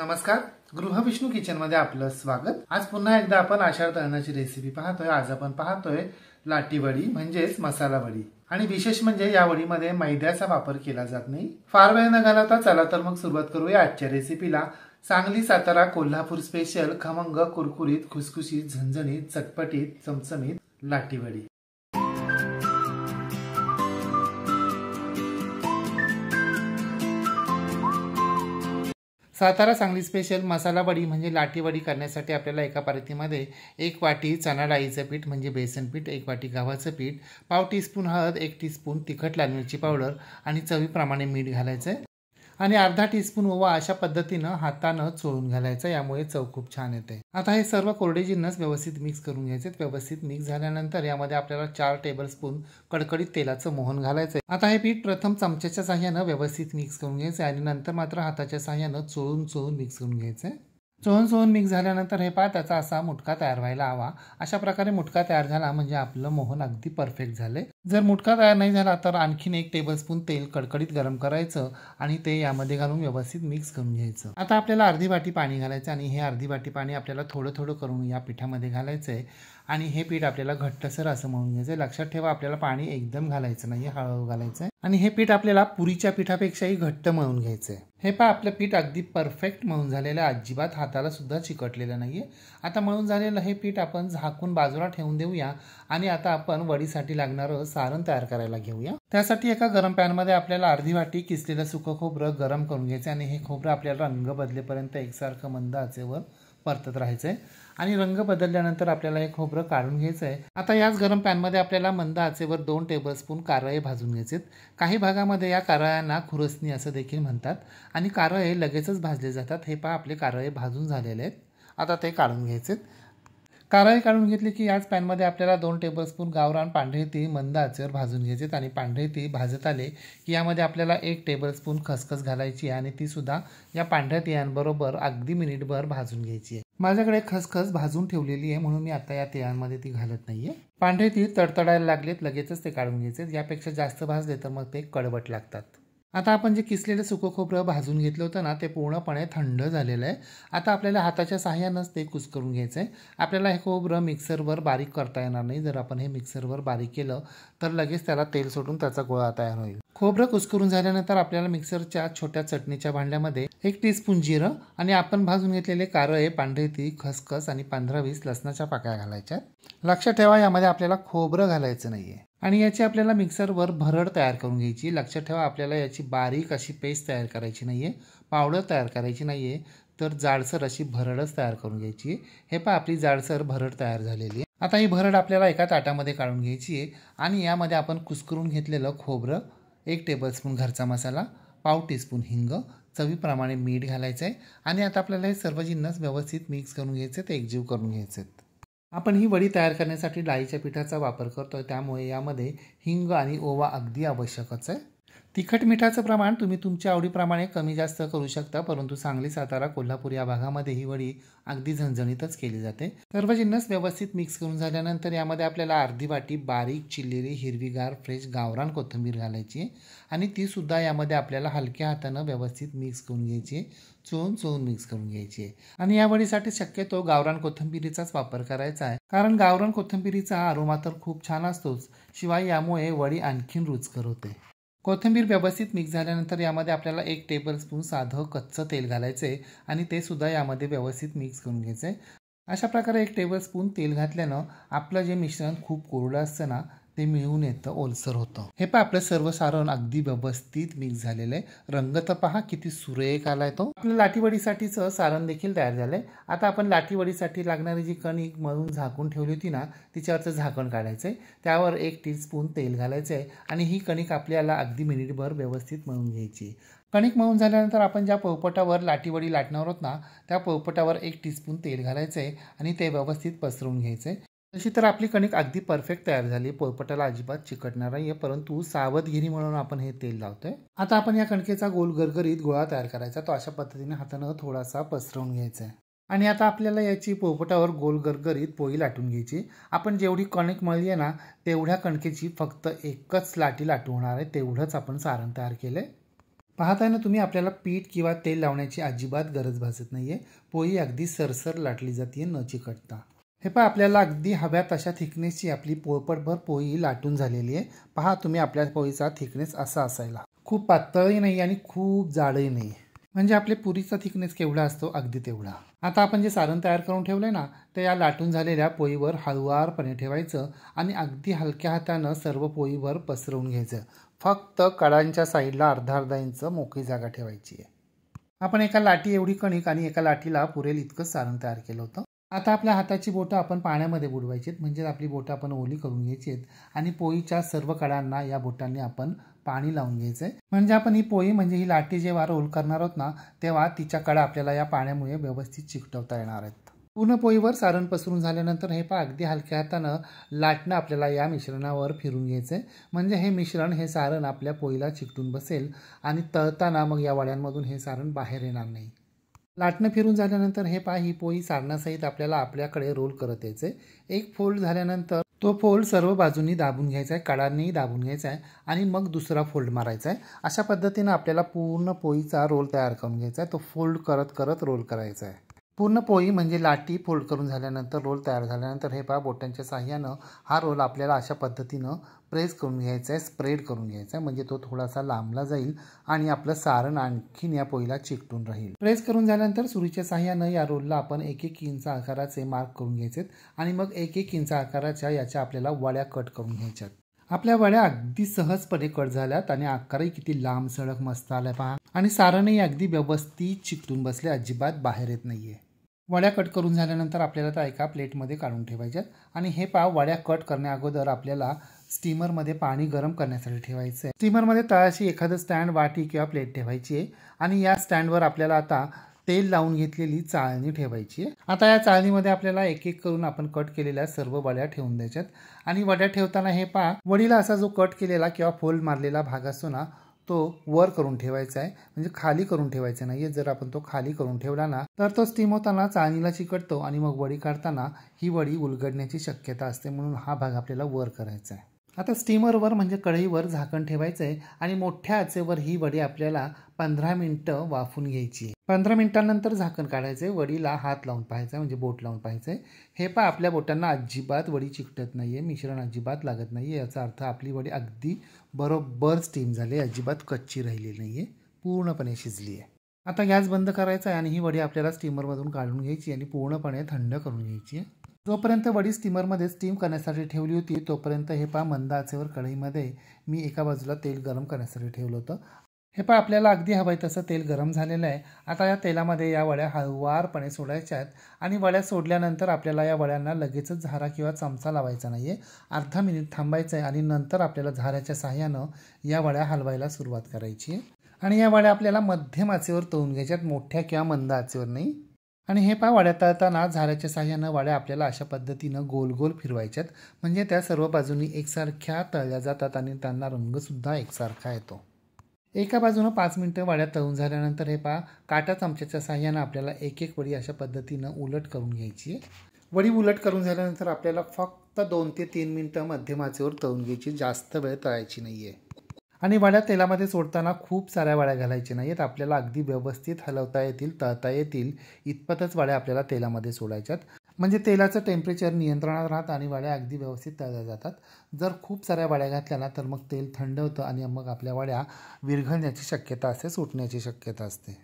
नमस्कार गृहविष्णू किचनमध्ये आपलं स्वागत आज पुन्हा एकदा आपण आषाढ तळणाची रेसिपी पाहतोय आज आपण पाहतोय लाटीवडी म्हणजेच मसाला वडी आणि विशेष म्हणजे या वडीमध्ये मैद्याचा वापर केला जात नाही फार वेळ न घालवता चला तर मग सुरुवात करूया आजच्या रेसिपीला सांगली सातारा कोल्हापूर स्पेशल खमंग कुरकुरीत खुसखुशीत झणझणीत चटपटीत चमचमीत लाटीवडी सातारा सांगली स्पेशल मसाला वडी म्हणजे लाटीवडी करण्यासाठी आपल्याला एका परतीमध्ये एक वाटी चणा डाळीचं पीठ म्हणजे बेसन पीठ एक वाटी गव्हाचं पीठ पाव टीस्पून हळद एक टीस्पून तिखट लाल मिरची पावडर आणि चवीप्रमाणे मीठ घालायचं आहे आणि अर्धा टीस्पून ओवा अशा पद्धतीनं हातानं चोळून घालायचा यामुळे चव खूप छान येते आता हे सर्व कोरडे जिन्नस व्यवस्थित मिक्स करून घ्यायचे व्यवस्थित मिक्स झाल्यानंतर यामध्ये आपल्याला चार टेबल स्पून कडकडीत तेलाचं मोहन घालायचं आता हे पीठ प्रथम चमच्याच्या साह्यानं व्यवस्थित मिक्स करून घ्यायचं आणि नंतर मात्र हाताच्या साह्यानं चोळून चोळून मिक्स करून घ्यायचं चोहन सोहन मिक्स झाल्यानंतर हे पहा त्याचा असा मुटका तयार व्हायला हवा अशा प्रकारे मुटका तयार झाला म्हणजे आपलं मोहन अगदी परफेक्ट झाले जर मुटका तयार नाही झाला तर आणखीन एक टेबलस्पून तेल कडकडीत गरम करायचं आणि ते यामध्ये घालून व्यवस्थित मिक्स करून घ्यायचं आता आपल्याला अर्धी वाटी पाणी घालायचं आणि हे अर्धी वाटी पाणी आपल्याला थोडं थोडं करून या पिठामध्ये घालायचं आहे आणि हे पीठ आपल्याला घट्टसर असं म्हणून घ्यायचं लक्षात ठेवा आपल्याला पाणी एकदम घालायचं नाही हळूहळू घालायचं आणि हे पीठ आपल्याला पुरीच्या पिठापेक्षाही घट्ट म्हणून घ्यायचं आहे हे पहा आपलं पीठ अगदी परफेक्ट मळून झालेलं आहे अजिबात सुद्धा चिकटलेलं नाही आहे आता मळून झालेलं हे पीठ आपण झाकून बाजूला ठेवून देऊया आणि आता आपण वडीसाठी लागणारं सारण तयार करायला घेऊया त्यासाठी एका गरम पॅनमध्ये आपल्याला अर्धी वाटी किसलेलं सुकं खोबरं गरम करून घ्यायचं आणि हे खोबरं आपल्याला रंग बदलेपर्यंत एकसारखं मंद आचेवर परतत राहायचं आहे आणि रंग बदलल्यानंतर आपल्याला हे खोबरं काढून घ्यायचं आहे आता याच गरम पॅनमध्ये आपल्याला मंद आचेवर दोन टेबलस्पून कारळे भाजून घ्यायचे काही भागामध्ये या कारळ्यांना खुरसणी असं देखील म्हणतात आणि कारळे लगेचच भाजले जातात हे पहा आपले कारळे भाजून झालेले आहेत आता ते काढून घ्यायचेत कारळी काढून घेतली की याच पॅनमध्ये आपल्याला दोन टेबलस्पून गावरान पांढरे ती मंद आचेवर भाजून घ्यायचे आणि पांढरे ती भाजत आले की यामध्ये आपल्याला एक टेबलस्पून खसखस घालायची आणि ती सुद्धा या पांढऱ्या तियांबरोबर अगदी मिनिटभर भाजून घ्यायची आहे माझ्याकडे खसखस भाजून ठेवलेली आहे म्हणून मी आता या तियांमध्ये ती घालत नाहीये पांढरे ती तडतडायला लागलेत लगेचच ते काढून घ्यायचे यापेक्षा जास्त भाजले तर मग ते कडवट लागतात आता आपण जे किसलेलं सुकं खोबरं भाजून घेतलं होतं ना ते पूर्णपणे थंड झालेलं आहे आता आपल्याला हाताच्या सहाय्यानंच ते कुसकरून घ्यायचं आहे आपल्याला हे खोबरं मिक्सरवर बारीक करता येणार नाही जर आपण हे मिक्सरवर बारीक केलं तर लगेच त्याला तेल सोडून त्याचा गोळा तयार होईल खोबरं कुसकरून झाल्यानंतर आपल्याला मिक्सरच्या छोट्या चटणीच्या भांड्यामध्ये एक स्पून जिरं आणि आपण भाजून घेतलेले कारळे पांढरे ती खसखस आणि पंधरा वीस लसणाच्या पाकळ्या घालायच्या लक्षात ठेवा यामध्ये आपल्याला खोबरं घालायचं नाही आणि याची आपल्याला मिक्सरवर भरड तयार करून घ्यायची लक्षात ठेवा आपल्याला याची बारीक अशी पेस्ट तयार करायची नाही आहे पावडर तयार करायची नाही आहे तर जाडसर अशी भरडच तयार करून घ्यायची हे पहा आपली जाडसर भरड तयार झालेली आहे आता ही भरड आपल्याला एका ताटामध्ये काढून घ्यायची आहे आणि यामध्ये आपण कुस्करून घेतलेलं खोबरं एक टेबलस्पून घरचा मसाला पाव टीस्पून हिंग चवीप्रमाणे मीठ घालायचं आहे आणि आता आपल्याला हे सर्व जिन्नस व्यवस्थित मिक्स करून घ्यायचे ते एकजीव करून घ्यायचे आहेत आपण ही वडी तयार करण्यासाठी डाळीच्या पिठाचा वापर करतो त्यामुळे यामध्ये हिंग आणि ओवा अगदी आवश्यकच आहे तिखट मिठाचं प्रमाण तुम्ही तुमच्या आवडीप्रमाणे कमी जास्त करू शकता परंतु सांगली सातारा कोल्हापूर या भागामध्ये ही वडी अगदी झणझणीतच केली जाते सर्व जिन्नस व्यवस्थित मिक्स करून झाल्यानंतर यामध्ये आपल्याला अर्धी वाटी बारीक चिल्लेरी हिरवीगार फ्रेश गावरान कोथिंबीर घालायची आणि ती सुद्धा यामध्ये आपल्याला हलक्या हातानं व्यवस्थित मिक्स करून घ्यायची चोळून चोळून मिक्स करून घ्यायची आणि या वडीसाठी शक्यतो गावरान कोथिंबीरीचाच वापर करायचा आहे कारण गावरान कोथिंबीरीचा आरोमा तर खूप छान असतोच शिवाय यामुळे वडी आणखीन रुचकर होते कोथिंबीर व्यवस्थित मिक्स झाल्यानंतर यामध्ये आपल्याला एक टेबलस्पून साधं कच्चं तेल घालायचं आहे आणि ते सुद्धा यामध्ये व्यवस्थित मिक्स करून घ्यायचं आहे अशा प्रकारे एक टेबलस्पून तेल घातल्यानं आपलं जे मिश्रण खूप कोरडं असतं ना ते मिळून येतं ओलसर होतं हे पण आपलं सर्व सारण अगदी व्यवस्थित मिक्स झालेलं आहे रंग तर पहा किती सुरेख आलाय तो आपलं लाठीवडीसाठीच सारण देखील तयार झालंय आता आपण लाठीवडीसाठी लागणारी जी कणिक मळून झाकून ठेवली होती ना तिच्यावरचं झाकण काढायचंय त्यावर एक टी स्पून तेल घालायचं आहे आणि ही कणिक आपल्याला अगदी मिनिटभर व्यवस्थित मळून घ्यायची कणिक मळून झाल्यानंतर आपण ज्या पोपटावर लाटीवडी लाटणार आहोत ना त्या पोपटावर एक टीस्पून तेल घालायचं आहे आणि ते व्यवस्थित पसरवून घ्यायचं आहे तशी तर आपली कणिक अगदी परफेक्ट तयार झाली पोळपटाला अजिबात चिकटणार नाही आहे परंतु सावधगिरी म्हणून आपण हे तेल लावतोय आता आपण या कणकेचा गोल गरगरीत गोळा तयार करायचा तो अशा पद्धतीने हातानं थोडासा पसरवून घ्यायचा आहे आणि आता आपल्याला याची पोपटावर गोल गरगरीत पोई लाटून घ्यायची आपण जेवढी कणिक मळली आहे ना तेवढ्या कणकेची फक्त एकच लाटी लाटू होणार आहे तेवढंच आपण सारण तयार केलं आहे ना तुम्ही आपल्याला पीठ किंवा तेल लावण्याची अजिबात गरज भासत नाही आहे पोळी अगदी सरसर लाटली जाते न चिकटता हे पहा आपल्याला अगदी हव्या तशा थिकनेसची आपली पोळपटभर पोळी लाटून झालेली आहे पहा तुम्ही आपल्या पोळीचा थिकनेस असा असायला खूप पातळही नाही आणि खूप जाडही नाही म्हणजे आपले पुरीचा थिकनेस केवढा असतो अगदी तेवढा आता आपण जे सारण तयार करून ठेवलंय ना ते या लाटून झालेल्या पोळीवर हळुवारपणे ठेवायचं आणि अगदी हलक्या हातानं सर्व पोळीवर पसरवून घ्यायचं फक्त कडांच्या साईडला अर्धा अर्धा इंच मोकळी जागा ठेवायची आहे आपण एका लाटी एवढी कणिक आणि एका लाटीला पुरेल इतकंच सारण तयार केलं होतं आता आपल्या हाताची बोटं आपण पाण्यामध्ये बुडवायची आहेत म्हणजे आपली बोटं आपण ओली करून घ्यायची आहेत आणि पोळीच्या सर्व कडांना या बोटांनी आपण पाणी लावून घ्यायचं आहे म्हणजे आपण ही पोळी म्हणजे ही लाटी जेव्हा रोल करणार आहोत ना तेव्हा तिच्या कडा आपल्याला या पाण्यामुळे व्यवस्थित चिकटवता येणार आहेत पूर्ण पोळीवर सारण पसरून झाल्यानंतर हे पा अगदी हलक्या हातानं लाटणं आपल्याला या मिश्रणावर फिरून घ्यायचं आहे म्हणजे हे मिश्रण हे सारण आपल्या पोईला चिकटून बसेल आणि तळताना मग या वड्यांमधून हे सारण बाहेर येणार नाही लाटणं फिरून झाल्यानंतर हे पाय ही पोळी सारणासहित आपल्याला आपल्याकडे रोल करत यायचे एक फोल्ड झाल्यानंतर तो फोल्ड सर्व बाजूंनी दाबून घ्यायचा आहे कडांनीही दाबून घ्यायचा आहे आणि मग दुसरा फोल्ड मारायचा आहे अशा पद्धतीनं आपल्याला पूर्ण पोळीचा रोल तयार करून घ्यायचा आहे तो फोल्ड करत करत रोल करायचा आहे पूर्ण पोळी म्हणजे लाटी फोल्ड करून झाल्यानंतर रोल तयार झाल्यानंतर हे पहा बोटांच्या साह्यानं हा रोल आपल्याला अशा पद्धतीनं प्रेस करून घ्यायचा आहे स्प्रेड करून घ्यायचा आहे म्हणजे तो थोडासा लांबला जाईल आणि आपलं सारण आणखीन या पोळीला चिकटून राहील प्रेस करून झाल्यानंतर सुरीच्या साह्यानं या रोलला आपण एक एक इंच आकाराचे मार्क करून घ्यायचेत आणि मग एक एक इंच आकाराच्या याच्या आपल्याला वड्या कट करून घ्यायच्यात आपल्या वड्या अगदी सहजपणे कट झाल्यात आणि आकारही किती लांब सडक मस्त आलाय पहा आणि सारणही अगदी व्यवस्थित चिकटून बसले अजिबात बाहेर येत नाहीये वड्या कट करून झाल्यानंतर आपल्याला त्या एका प्लेटमध्ये काढून ठेवायच्यात आणि हे पाव वड्या कट करण्या अगोदर आपल्याला स्टीमरमध्ये पाणी गरम करण्यासाठी ठेवायचं आहे स्टीमरमध्ये तळाशी एखादं स्टँड वाटी किंवा प्लेट ठेवायची आहे आणि या स्टँडवर आपल्याला आता तेल लावून घेतलेली चाळणी ठेवायची आहे आता या चाळणीमध्ये आपल्याला एक एक करून आपण कट केलेल्या सर्व वड्या ठेवून द्यायच्यात आणि वड्या ठेवताना हे पा वडीला असा जो कट केलेला किंवा फोल्ड मारलेला भाग असतो ना तो वर करून ठेवायचा आहे म्हणजे खाली करून ठेवायचा नाही जर आपण तो खाली करून ठेवला ना तर तो स्टीम होताना चाळणीला चिकटतो आणि मग वडी काढताना ही वडी उलगडण्याची शक्यता असते म्हणून हा भाग आपल्याला वर करायचा आहे आता स्टीमरवर म्हणजे कढईवर झाकण ठेवायचं आहे आणि मोठ्या आचेवर ही वडी आपल्याला पंधरा मिनटं वाफून घ्यायची पंधरा मिनिटांनंतर झाकण आहे वडीला हात लावून पाहायचा म्हणजे बोट लावून पाहायचं आहे हे पा आपल्या बोटांना अजिबात वडी चिकटत नाही आहे मिश्रण अजिबात लागत नाही आहे याचा अर्थ आपली वडी अगदी बरोबर स्टीम झाली अजिबात कच्ची राहिलेली नाही आहे पूर्णपणे शिजली आहे आता गॅस बंद करायचा आहे आणि ही वडी आपल्याला स्टीमरमधून काढून घ्यायची आणि पूर्णपणे थंड करून घ्यायची आहे जोपर्यंत वडी स्टीमरमध्ये स्टीम करण्यासाठी ठेवली होती तोपर्यंत हे पा मंद आचेवर कढईमध्ये मी एका बाजूला तेल गरम करण्यासाठी ठेवलं होतं हे पहा आपल्याला अगदी हवं आहे तसं तेल गरम झालेलं आहे आता या तेलामध्ये या वड्या हळूवारपणे सोडायच्या आहेत आणि वड्या सोडल्यानंतर आपल्याला या वड्यांना लगेचच झारा किंवा चमचा लावायचा नाही आहे अर्धा मिनिट थांबायचं आहे आणि नंतर आपल्याला झाऱ्याच्या साह्यानं या वड्या हलवायला सुरुवात करायची आहे आणि या वड्या आपल्याला मध्यम आचेवर तळून घ्यायच्यात मोठ्या किंवा मंद आचेवर नाही आणि हे पाय वाड्या तळताना झाडाच्या साह्यानं वाड्या आपल्याला अशा पद्धतीनं गोल गोल फिरवायच्यात म्हणजे त्या सर्व बाजूनी एकसारख्या तळल्या जातात आणि त्यांना रंगसुद्धा एकसारखा येतो एका बाजूनं पाच मिनटं वाड्या तळून झाल्यानंतर हे पा काटा चमच्याच्या साह्यानं आपल्याला एक एक वडी अशा पद्धतीनं उलट करून घ्यायची वडी उलट करून झाल्यानंतर आपल्याला फक्त दोन ते तीन मिनटं मध्यमाचेवर तळून घ्यायची जास्त वेळ तळायची नाही आहे आणि वड्या तेलामध्ये सोडताना खूप साऱ्या वड्या घालायच्या आहेत आपल्याला अगदी व्यवस्थित हलवता येतील तळता येतील इतपतच वड्या आपल्याला तेलामध्ये सोडायच्यात म्हणजे तेलाचं टेम्परेचर नियंत्रणात राहतं आणि वड्या अगदी व्यवस्थित तळल्या जातात जर खूप साऱ्या वड्या घातल्या ना तर मग तेल थंड होतं आणि मग आपल्या वड्या विरघळण्याची शक्यता असते सुटण्याची शक्यता असते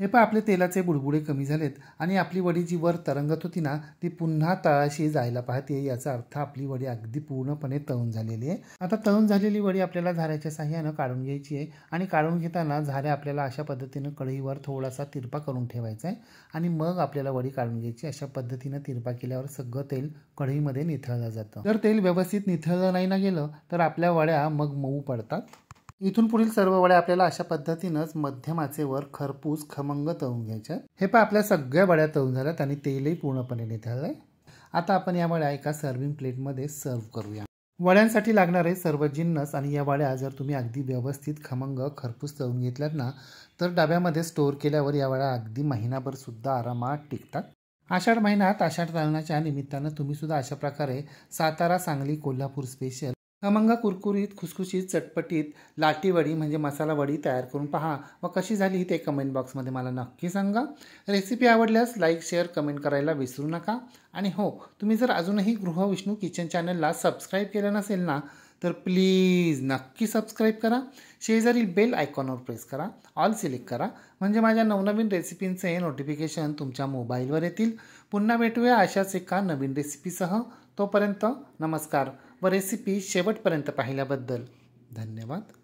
हे पण आपले तेलाचे बुडबुडे कमी झालेत आणि आपली वडी जी वर तरंगत होती ना ती पुन्हा तळाशी जायला पाहते याचा अर्थ आपली वडी अगदी पूर्णपणे तळून झालेली आहे आता तळून झालेली वडी आपल्याला झाऱ्याच्या साह्यानं काढून घ्यायची आहे आणि काढून घेताना झाऱ्या आपल्याला अशा पद्धतीनं कढईवर थोडासा तिरपा करून ठेवायचा आहे आणि मग आपल्याला वडी काढून घ्यायची अशा पद्धतीनं तिरपा केल्यावर सगळं तेल कढईमध्ये निथळलं जातं जर तेल व्यवस्थित निथळलं नाही ना गेलं तर आपल्या वड्या मग मऊ पडतात इथून पुढील सर्व वड्या आपल्याला अशा पद्धतीनंच मध्यमाचे वर खरपूस खमंग तळून घ्यायचे हे पण आपल्या सगळ्या वड्या तळून झाल्यात आणि तेलही पूर्णपणे निघालं आहे आता आपण या वड्या एका सर्विंग प्लेटमध्ये सर्व करूया वड्यांसाठी लागणारे सर्व जिन्नस आणि या वड्या जर तुम्ही अगदी व्यवस्थित खमंग खरपूस तळून घेतल्यात ना तर डब्यामध्ये स्टोअर केल्यावर या वड्या अगदी महिनाभरसुद्धा आरामात टिकतात आषाढ महिन्यात आषाढ तालनाच्या निमित्तानं तुम्हीसुद्धा अशा प्रकारे सातारा सांगली कोल्हापूर स्पेशल खमंग कुरकुरीत खुसखुशीत चटपटीत लाटीवडी म्हणजे मसाला वडी तयार करून पहा व कशी झाली ते कमेंट बॉक्समध्ये मला नक्की सांगा रेसिपी आवडल्यास लाईक शेअर कमेंट करायला विसरू नका आणि हो तुम्ही जर अजूनही गृहविष्णू किचन चॅनलला सबस्क्राईब केलं नसेल ना तर प्लीज नक्की सबस्क्राईब करा शेजारी बेल आयकॉनवर प्रेस करा ऑल सिलेक्ट करा म्हणजे माझ्या नवनवीन रेसिपींचे नोटिफिकेशन तुमच्या मोबाईलवर येतील पुन्हा भेटूया अशाच एका नवीन रेसिपीसह तोपर्यंत नमस्कार व रेसिपी शेवटपर्यंत पाहिल्याबद्दल धन्यवाद